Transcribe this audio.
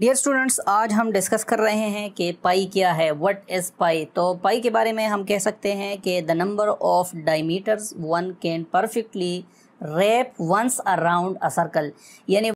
dear students आज हम discuss कर रहे हैं कि पाई क्या है व्हाट इज़ पाई तो पाई के बारे में हम कह सकते हैं कि the number of diameters one can perfectly wrap once around a circle यानी